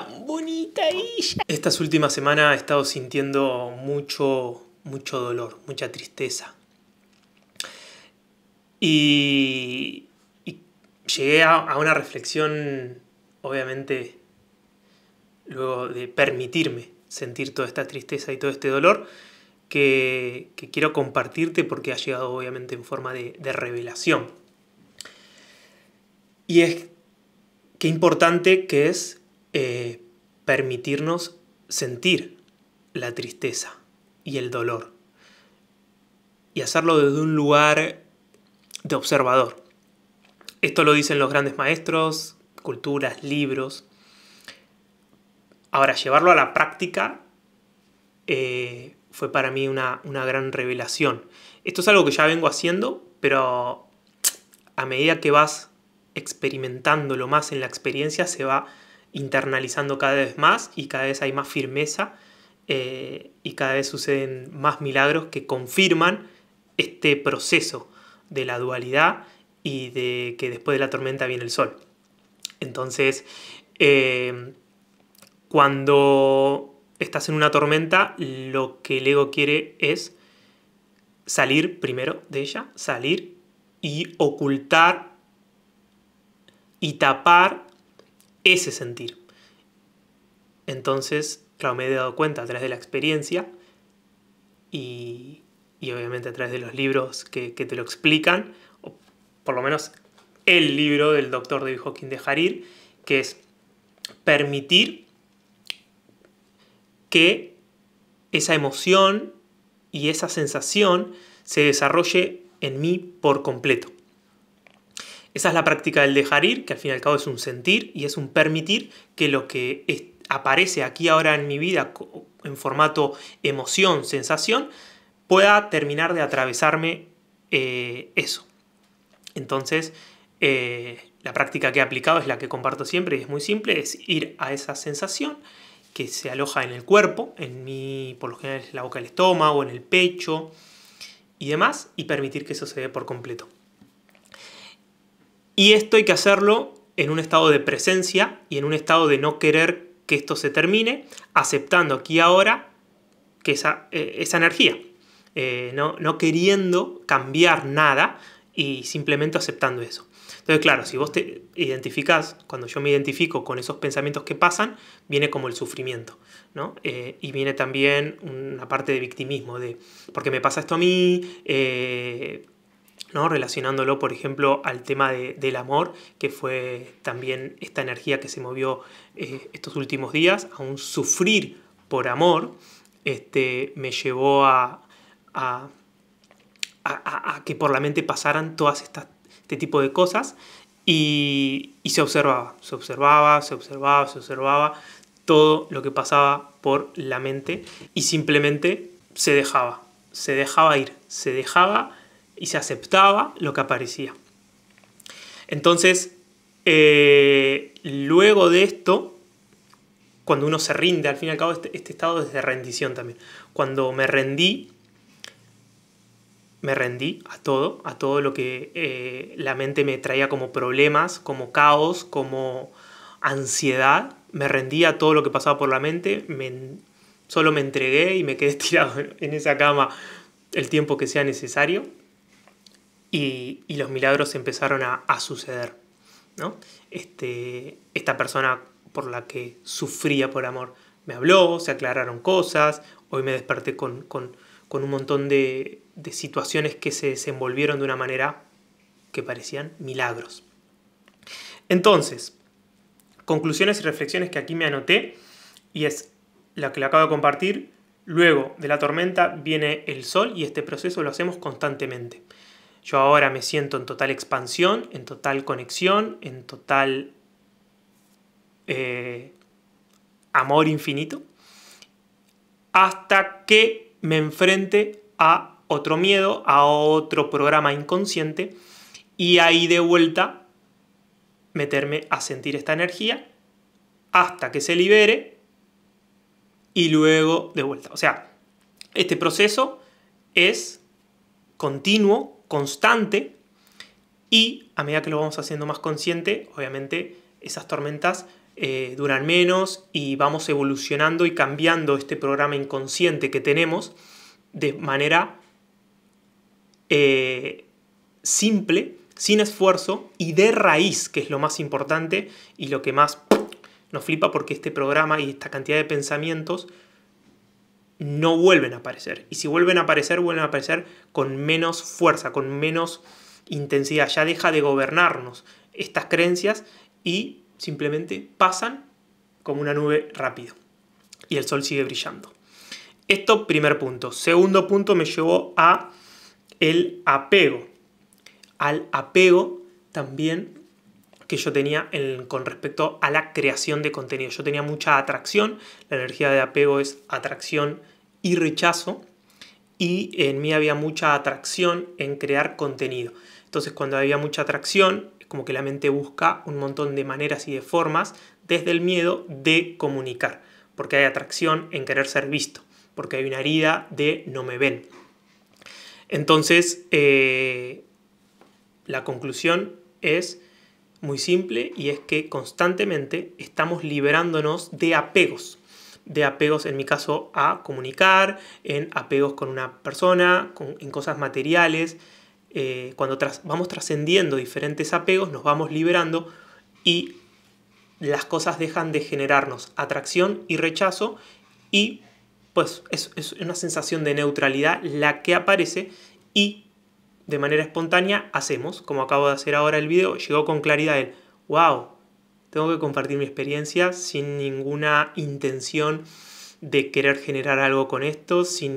bonita ella. Estas últimas semanas he estado sintiendo mucho, mucho dolor, mucha tristeza. Y, llegué a, una reflexión, obviamente, luego de permitirme sentir toda esta tristeza y todo este dolor, que, quiero compartirte porque ha llegado obviamente en forma de, de revelación. Y es qué importante que es eh, permitirnos sentir la tristeza y el dolor. Y hacerlo desde un lugar de observador. Esto lo dicen los grandes maestros, culturas, libros. Ahora, llevarlo a la práctica eh, fue para mí una, una gran revelación. Esto es algo que ya vengo haciendo, pero a medida que vas experimentándolo más en la experiencia, se va internalizando cada vez más y cada vez hay más firmeza eh, y cada vez suceden más milagros que confirman este proceso de la dualidad y de que después de la tormenta viene el sol. Entonces, eh, cuando estás en una tormenta, lo que el ego quiere es salir primero de ella, salir y ocultar y tapar ese sentir. Entonces, claro, me he dado cuenta a través de la experiencia y, obviamente a través de los libros que, que, te lo explican, o por lo menos el libro del doctor David Hawking de Harir, que es permitir que esa emoción y esa sensación se desarrolle en mí por completo. Esa es la práctica del dejar ir, que al fin y al cabo es un sentir y es un permitir que lo que aparece aquí ahora en mi vida en formato emoción, sensación, pueda terminar de atravesarme eh, eso. Entonces, eh, la práctica que he aplicado es la que comparto siempre y es muy simple, es ir a esa sensación que se aloja en el cuerpo, en mi, por lo general es la boca del estómago, en el pecho y demás, y permitir que eso se dé por completo. Y esto hay que hacerlo en un estado de presencia y en un estado de no querer que esto se termine, aceptando aquí ahora que esa, eh, esa energía, eh, no, no queriendo cambiar nada y simplemente aceptando eso. Entonces, claro, si vos te identificás, cuando yo me identifico con esos pensamientos que pasan, viene como el sufrimiento, ¿no? Eh, y viene también una parte de victimismo, de, qué me pasa esto a mí? ¿no? relacionándolo, por ejemplo, al tema del amor, que fue también esta energía que se movió eh, estos últimos días, a un sufrir por amor, este, me llevó a, a, que por la mente pasaran todas estas, este tipo de cosas y, y se observaba, se observaba, se observaba, se observaba todo lo que pasaba por la mente y simplemente se dejaba, se dejaba ir, se dejaba y se aceptaba lo que aparecía. Entonces, eh, luego de esto, cuando uno se rinde, al fin y al cabo este, este, estado es de rendición también. Cuando me rendí, me rendí a todo, a todo lo que eh, la mente me traía como problemas, como caos, como ansiedad. Me rendí a todo lo que pasaba por la mente, solo me entregué y me quedé tirado en esa cama el tiempo que sea necesario y, los milagros empezaron a, suceder. ¿no? Este, esta persona por la que sufría por amor me habló, se aclararon cosas, hoy me desperté con, un montón de, de situaciones que se desenvolvieron de una manera que parecían milagros. Entonces, conclusiones y reflexiones que aquí me anoté, y es la que le acabo de compartir, luego de la tormenta viene el sol y este proceso lo hacemos constantemente. Yo ahora me siento en total expansión, en total conexión, en total eh, amor infinito, hasta que me enfrente a otro miedo, a otro programa inconsciente, y ahí de vuelta meterme a sentir esta energía hasta que se libere y luego de vuelta. O sea, este proceso es continuo, constante y a medida que lo vamos haciendo más consciente, obviamente esas tormentas eh, duran menos y vamos evolucionando y cambiando este programa inconsciente que tenemos de manera eh, simple, sin esfuerzo y de raíz, que es lo más importante y lo que más nos flipa porque este programa y esta cantidad de pensamientos no vuelven a aparecer. Y si vuelven a aparecer, vuelven a aparecer con menos fuerza, con menos intensidad. Ya deja de gobernarnos estas creencias y simplemente pasan como una nube rápido. Y el sol sigue brillando. Esto primer punto. Segundo punto me llevó a el apego. Al apego también que yo tenía con respecto a la creación de contenido. Yo tenía mucha atracción, la energía de apego es atracción y rechazo y en mí había mucha atracción en crear contenido. Entonces cuando había mucha atracción, es como que la mente busca un montón de maneras y de formas desde el miedo de comunicar, porque hay atracción en querer ser visto, porque hay una herida de no me ven. Entonces, eh, la conclusión es muy simple y es que constantemente estamos liberándonos de apegos de apegos, en mi caso, a comunicar, en apegos con una persona, en cosas materiales. Eh, cuando vamos trascendiendo diferentes apegos, nos vamos liberando y las cosas dejan de generarnos atracción y rechazo y pues es, es una sensación de neutralidad la que aparece y de manera espontánea hacemos, como acabo de hacer ahora el video, llegó con claridad el, wow, tengo que compartir mi experiencia sin ninguna intención de querer generar algo con esto, sin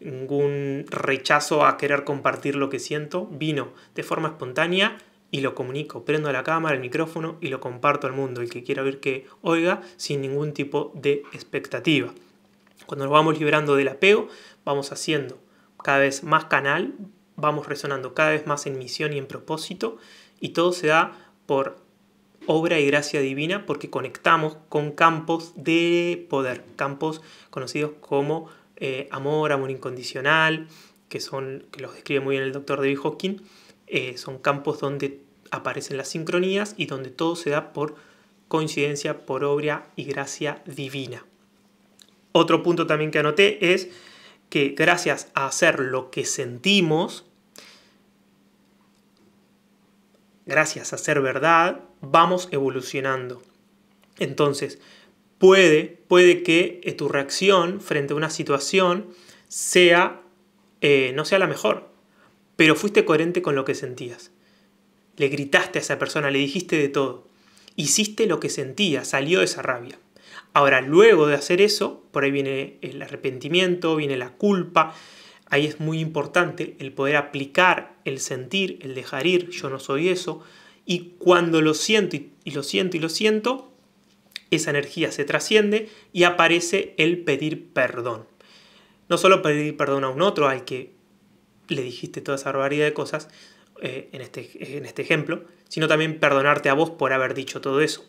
ningún rechazo a querer compartir lo que siento, vino de forma espontánea y lo comunico. Prendo la cámara, el micrófono y lo comparto al mundo, el que quiera ver que oiga sin ningún tipo de expectativa. Cuando nos vamos liberando del apego, vamos haciendo cada vez más canal, vamos resonando cada vez más en misión y en propósito y todo se da por obra y gracia divina porque conectamos con campos de poder, campos conocidos como eh, amor, amor incondicional, que son que los describe muy bien el doctor David Hawking, eh, son campos donde aparecen las sincronías y donde todo se da por coincidencia, por obra y gracia divina. Otro punto también que anoté es que gracias a hacer lo que sentimos, gracias a ser verdad, vamos evolucionando. Entonces, puede, puede que eh, tu reacción frente a una situación sea, eh, no sea la mejor, pero fuiste coherente con lo que sentías. Le gritaste a esa persona, le dijiste de todo. Hiciste lo que sentías, salió esa rabia. Ahora, luego de hacer eso, por ahí viene el arrepentimiento, viene la culpa. Ahí es muy importante el poder aplicar, el sentir, el dejar ir, yo no soy eso, y cuando lo siento y, lo siento y lo siento, esa energía se trasciende y aparece el pedir perdón. No solo pedir perdón a un otro al que le dijiste toda esa barbaridad de cosas, eh, en, este, en este ejemplo, sino también perdonarte a vos por haber dicho todo eso.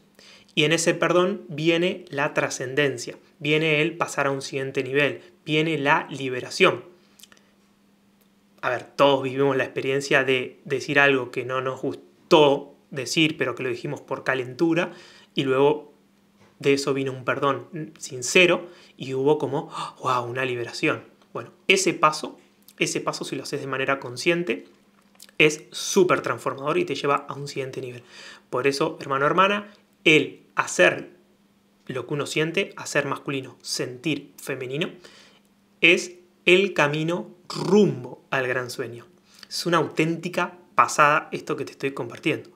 Y en ese perdón viene la trascendencia, viene el pasar a un siguiente nivel, viene la liberación. A ver, todos vivimos la experiencia de decir algo que no nos gusta todo decir, pero que lo dijimos por calentura, y luego de eso vino un perdón sincero y hubo como, wow, una liberación. Bueno, ese paso, ese paso si lo haces de manera consciente, es súper transformador y te lleva a un siguiente nivel. Por eso, hermano, hermana, el hacer lo que uno siente, hacer masculino, sentir femenino, es el camino rumbo al gran sueño. Es una auténtica pasada esto que te estoy compartiendo.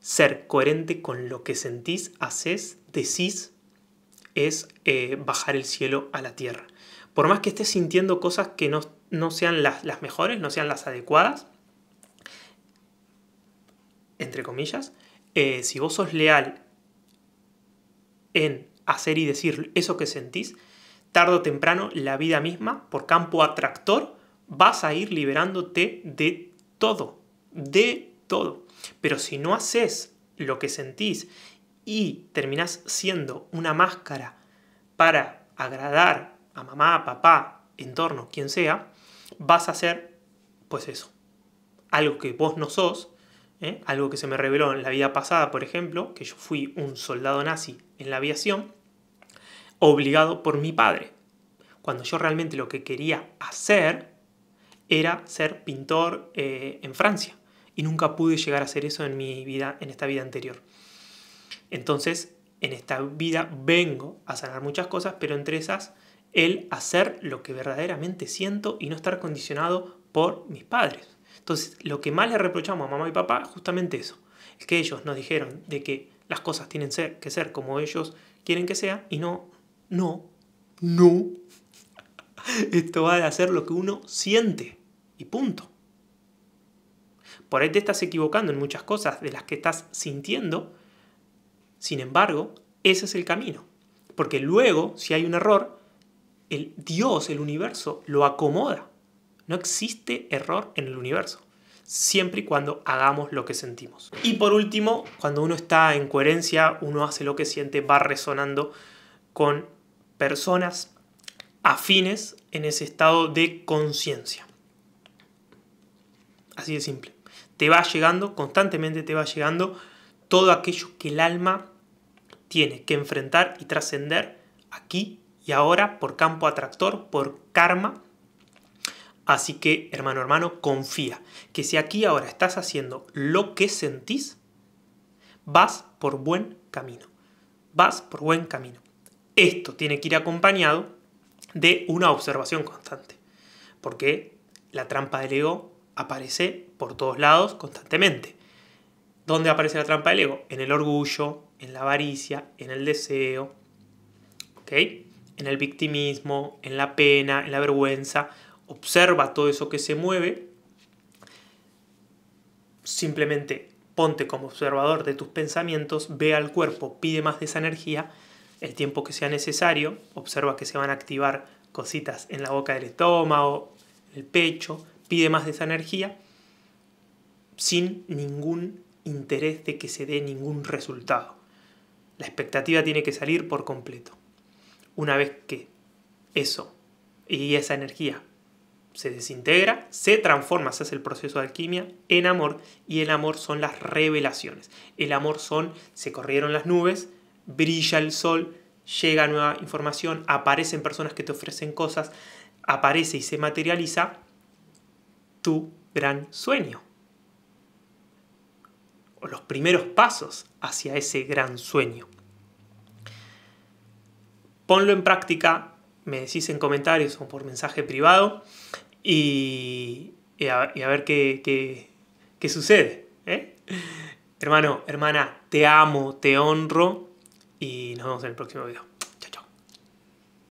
Ser coherente con lo que sentís, haces, decís, es eh, bajar el cielo a la tierra. Por más que estés sintiendo cosas que no, sean las, mejores, no sean las adecuadas, entre comillas, eh, si vos sos leal en hacer y decir eso que sentís, tarde o temprano la vida misma, por campo atractor, vas a ir liberándote de todo de todo. Pero si no haces lo que sentís y terminás siendo una máscara para agradar a mamá, papá, entorno, quien sea, vas a ser, pues eso, algo que vos no sos, ¿eh? algo que se me reveló en la vida pasada, por ejemplo, que yo fui un soldado nazi en la aviación, obligado por mi padre, cuando yo realmente lo que quería hacer era ser pintor eh, en Francia y nunca pude llegar a hacer eso en mi vida, en esta vida anterior. Entonces, en esta vida vengo a sanar muchas cosas, pero entre esas, el hacer lo que verdaderamente siento y no estar condicionado por mis padres. Entonces, lo que más le reprochamos a mamá y papá, es justamente eso, es que ellos nos dijeron de que las cosas tienen que ser como ellos quieren que sea y no, no, no. Esto va de hacer lo que uno siente y punto. Por ahí te estás equivocando en muchas cosas de las que estás sintiendo. Sin embargo, ese es el camino. Porque luego, si hay un error, el Dios, el universo, lo acomoda. No existe error en el universo, siempre y cuando hagamos lo que sentimos. Y por último, cuando uno está en coherencia, uno hace lo que siente, va resonando con personas afines en ese estado de conciencia. Así de simple te va llegando, constantemente te va llegando todo aquello que el alma tiene que enfrentar y trascender aquí y ahora por campo atractor, por karma. Así que, hermano, hermano, confía que si aquí ahora estás haciendo lo que sentís, vas por buen camino. Vas por buen camino. Esto tiene que ir acompañado de una observación constante, porque la trampa del ego aparece por todos lados constantemente. ¿Dónde aparece la trampa del ego? En el orgullo, en la avaricia, en el deseo, En el victimismo, en la pena, en la vergüenza. Observa todo eso que se mueve. Simplemente ponte como observador de tus pensamientos, ve al cuerpo, pide más de esa energía el tiempo que sea necesario. Observa que se van a activar cositas en la boca del estómago, el pecho, y más de esa energía sin ningún interés de que se dé ningún resultado. La expectativa tiene que salir por completo. Una vez que eso y esa energía se desintegra, se transforma, se hace el proceso de alquimia en amor y el amor son las revelaciones. El amor son, se corrieron las nubes, brilla el sol, llega nueva información, aparecen personas que te ofrecen cosas, aparece y se materializa tu gran sueño? O los primeros pasos hacia ese gran sueño. Ponlo en práctica, me decís en comentarios o por mensaje privado y, a, ver qué, qué, sucede. ¿eh? Hermano, hermana, te amo, te honro y nos vemos en el próximo video.